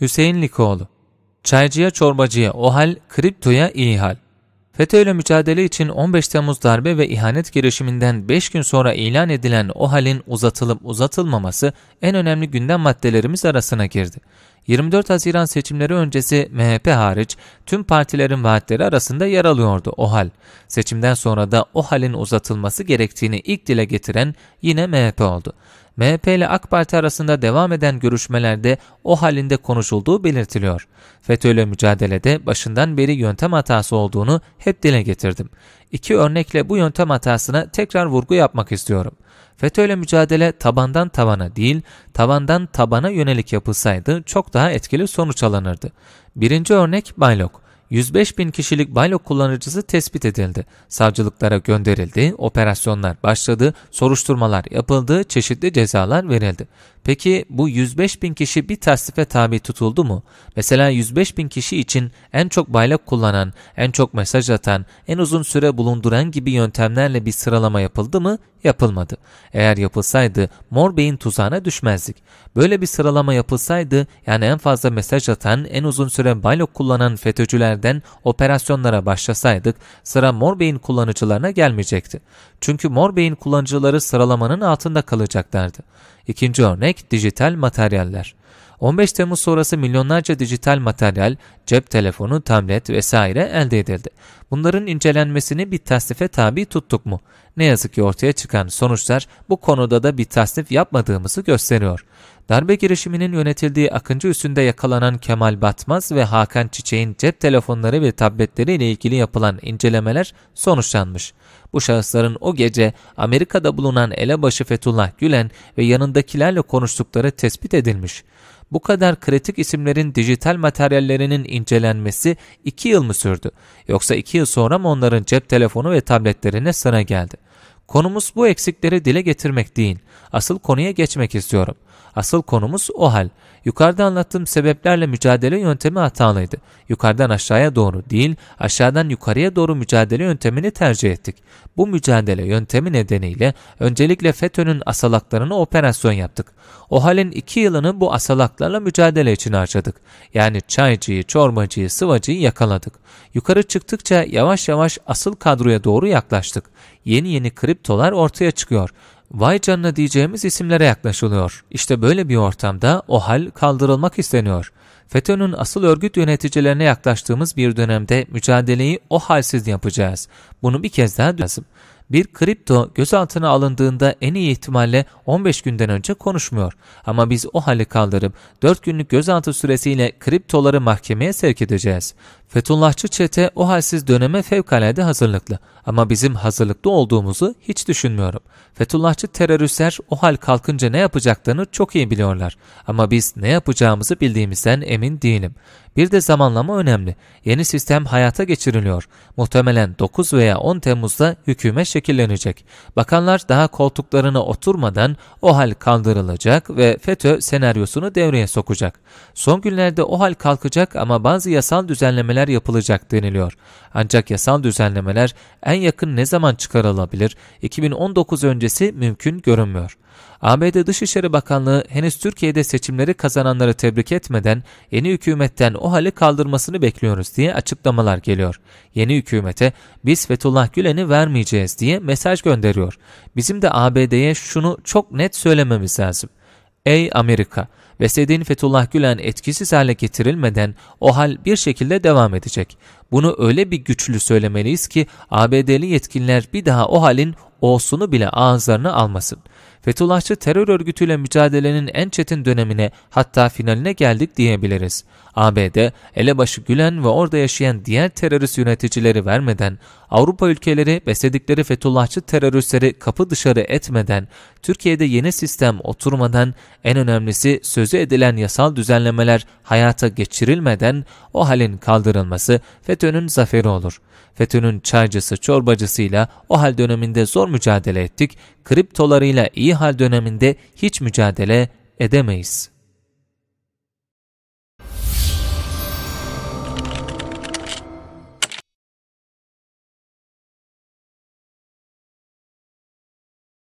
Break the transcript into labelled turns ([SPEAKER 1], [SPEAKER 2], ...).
[SPEAKER 1] Hüseyin Likoğlu Çaycıya çorbacıya OHAL, kriptoya İHAL FETÖ'yle mücadele için 15 Temmuz darbe ve ihanet girişiminden 5 gün sonra ilan edilen OHAL'in uzatılıp uzatılmaması en önemli gündem maddelerimiz arasına girdi. 24 Haziran seçimleri öncesi MHP hariç tüm partilerin vaatleri arasında yer alıyordu OHAL. Seçimden sonra da OHAL'in uzatılması gerektiğini ilk dile getiren yine MHP oldu. MHP ile AK Parti arasında devam eden görüşmelerde o halinde konuşulduğu belirtiliyor. FETÖ'yle mücadelede başından beri yöntem hatası olduğunu hep dile getirdim. İki örnekle bu yöntem hatasına tekrar vurgu yapmak istiyorum. FETÖ'yle mücadele tabandan tabana değil, tabandan tabana yönelik yapılsaydı çok daha etkili sonuç alınırdı. Birinci örnek Baylok. 105 bin kişilik Baylok kullanıcısı tespit edildi. Savcılıklara gönderildi, operasyonlar başladı, soruşturmalar yapıldı, çeşitli cezalar verildi. Peki bu 105 bin kişi bir tasdife tabi tutuldu mu? Mesela 105 bin kişi için en çok Baylok kullanan, en çok mesaj atan, en uzun süre bulunduran gibi yöntemlerle bir sıralama yapıldı mı? Yapılmadı. Eğer yapılsaydı Mor Bey'in tuzağına düşmezdik. Böyle bir sıralama yapılsaydı yani en fazla mesaj atan, en uzun süre Baylok kullanan FETÖ'cüler yerden operasyonlara başlasaydık sıra Morbey'in kullanıcılarına gelmeyecekti. Çünkü Morbey'in kullanıcıları sıralamanın altında kalacaklardı. İkinci örnek dijital materyaller. 15 Temmuz sonrası milyonlarca dijital materyal cep telefonu, tablet vesaire elde edildi. Bunların incelenmesini bir tasnife tabi tuttuk mu? Ne yazık ki ortaya çıkan sonuçlar bu konuda da bir tasnif yapmadığımızı gösteriyor. Darbe girişiminin yönetildiği Akıncı üstünde yakalanan Kemal Batmaz ve Hakan Çiçek'in cep telefonları ve tabletleri ile ilgili yapılan incelemeler sonuçlanmış. Bu şahısların o gece Amerika'da bulunan elebaşı Fethullah Gülen ve yanındakilerle konuştukları tespit edilmiş. Bu kadar kritik isimlerin dijital materyallerinin incelenmesi 2 yıl mı sürdü? Yoksa 2 yıl sonra mı onların cep telefonu ve tabletlerine sana geldi? Konumuz bu eksikleri dile getirmek değil. Asıl konuya geçmek istiyorum. Asıl konumuz o hal. Yukarıda anlattığım sebeplerle mücadele yöntemi hatalıydı. Yukarıdan aşağıya doğru değil, aşağıdan yukarıya doğru mücadele yöntemini tercih ettik. Bu mücadele yöntemi nedeniyle öncelikle FETÖ'nün asalaklarına operasyon yaptık. O halin iki yılını bu asalaklarla mücadele için harcadık. Yani çaycıyı, çorbacıyı, sıvacıyı yakaladık. Yukarı çıktıkça yavaş yavaş asıl kadroya doğru yaklaştık. Yeni yeni kırıp kriptolar ortaya çıkıyor. Vay canına diyeceğimiz isimlere yaklaşılıyor. İşte böyle bir ortamda o hal kaldırılmak isteniyor. FETÖ'nün asıl örgüt yöneticilerine yaklaştığımız bir dönemde mücadeleyi o halsiz yapacağız. Bunu bir kez daha lazım. Bir kripto gözaltına alındığında en iyi ihtimalle 15 günden önce konuşmuyor. Ama biz o hali kaldırıp 4 günlük gözaltı süresiyle kriptoları mahkemeye sevk edeceğiz. Fethullahçı çete o halsiz döneme fevkalade hazırlıklı. Ama bizim hazırlıklı olduğumuzu hiç düşünmüyorum. Fetullahçı teröristler o hal kalkınca ne yapacaklarını çok iyi biliyorlar. Ama biz ne yapacağımızı bildiğimizden emin değilim. Bir de zamanlama önemli. Yeni sistem hayata geçiriliyor. Muhtemelen 9 veya 10 Temmuz'da hükümet şekillenecek. Bakanlar daha koltuklarına oturmadan ohal kaldırılacak ve FETÖ senaryosunu devreye sokacak. Son günlerde ohal kalkacak ama bazı yasal düzenlemeler yapılacak deniliyor. Ancak yasal düzenlemeler en yakın ne zaman çıkarılabilir? 2019 öncesi mümkün görünmüyor. ABD Dışişleri Bakanlığı henüz Türkiye'de seçimleri kazananları tebrik etmeden yeni hükümetten o hali kaldırmasını bekliyoruz diye açıklamalar geliyor. Yeni hükümete biz Fethullah Gülen'i vermeyeceğiz diye mesaj gönderiyor. Bizim de ABD'ye şunu çok net söylememiz lazım. Ey Amerika! Vesedin Fethullah Gülen etkisiz hale getirilmeden o hal bir şekilde devam edecek. Bunu öyle bir güçlü söylemeliyiz ki ABD'li yetkililer bir daha o halin olsunu bile ağızlarına almasın. Fethullahçı terör örgütüyle mücadelenin en çetin dönemine hatta finaline geldik diyebiliriz. ABD, elebaşı Gülen ve orada yaşayan diğer terörist yöneticileri vermeden, Avrupa ülkeleri besledikleri Fethullahçı teröristleri kapı dışarı etmeden, Türkiye'de yeni sistem oturmadan, en önemlisi sözü edilen yasal düzenlemeler hayata geçirilmeden o halin kaldırılması FETÖ'nün zaferi olur. FETÖ'nün çaycısı çorbacısıyla o hal döneminde zor mücadele ettik, kriptolarıyla iyi hal döneminde hiç mücadele edemeyiz.